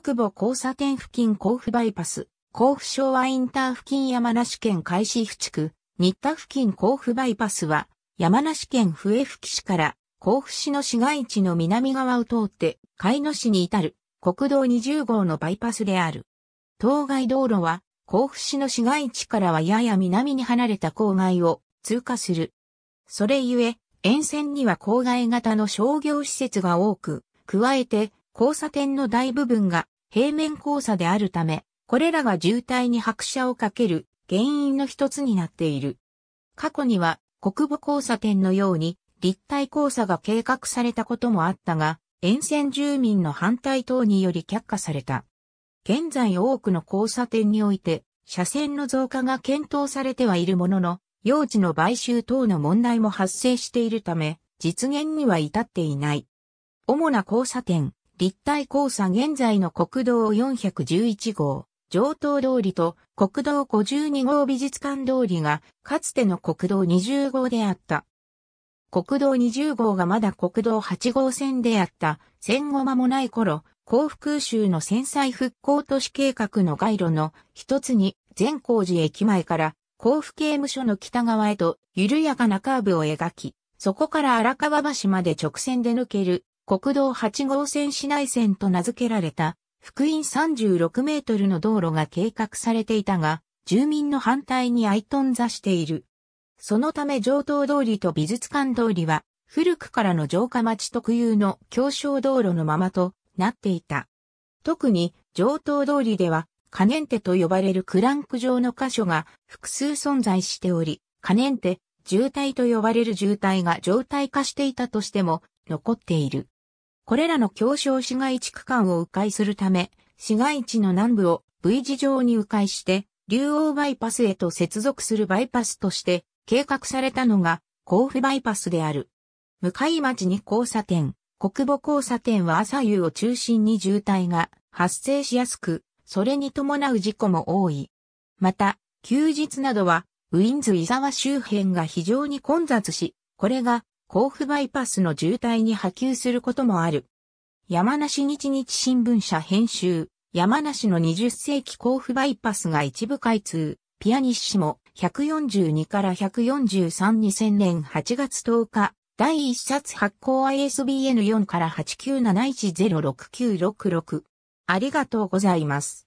国母交差点付近甲府バイパス、甲府昭和インター付近山梨県海市府地区、新田付近甲府バイパスは、山梨県笛吹市から甲府市の市街地の南側を通って、海野市に至る国道20号のバイパスである。当該道路は、甲府市の市街地からはやや南に離れた郊外を通過する。それゆえ、沿線には郊外型の商業施設が多く、加えて交差点の大部分が平面交差であるため、これらが渋滞に拍車をかける原因の一つになっている。過去には国母交差点のように立体交差が計画されたこともあったが、沿線住民の反対等により却下された。現在多くの交差点において、車線の増加が検討されてはいるものの、用地の買収等の問題も発生しているため、実現には至っていない。主な交差点、立体交差現在の国道411号、上東通りと国道52号美術館通りが、かつての国道20号であった。国道20号がまだ国道8号線であった戦後間もない頃、幸福州の戦災復興都市計画の街路の一つに善光寺駅前から甲府刑務所の北側へと緩やかなカーブを描き、そこから荒川橋まで直線で抜ける国道8号線市内線と名付けられた、福音36メートルの道路が計画されていたが、住民の反対に相頓座している。そのため上東通りと美術館通りは、古くからの城下町特有の狭小道路のままとなっていた。特に上東通りでは、カネンテと呼ばれるクランク状の箇所が複数存在しており、カネンテ、渋滞と呼ばれる渋滞が状態化していたとしても残っている。これらの狭小市街地区間を迂回するため、市街地の南部を V 字状に迂回して、竜王バイパスへと接続するバイパスとして計画されたのが甲府バイパスである。向かい町に交差点、国母交差点は朝夕を中心に渋滞が発生しやすく、それに伴う事故も多い。また、休日などは、ウィンズ伊沢周辺が非常に混雑し、これが甲府バイパスの渋滞に波及することもある。山梨日日新聞社編集、山梨の20世紀甲府バイパスが一部開通、ピアニッシモ142から143 2000年8月10日、第1冊発行 ISBN4 から897106966。ありがとうございます。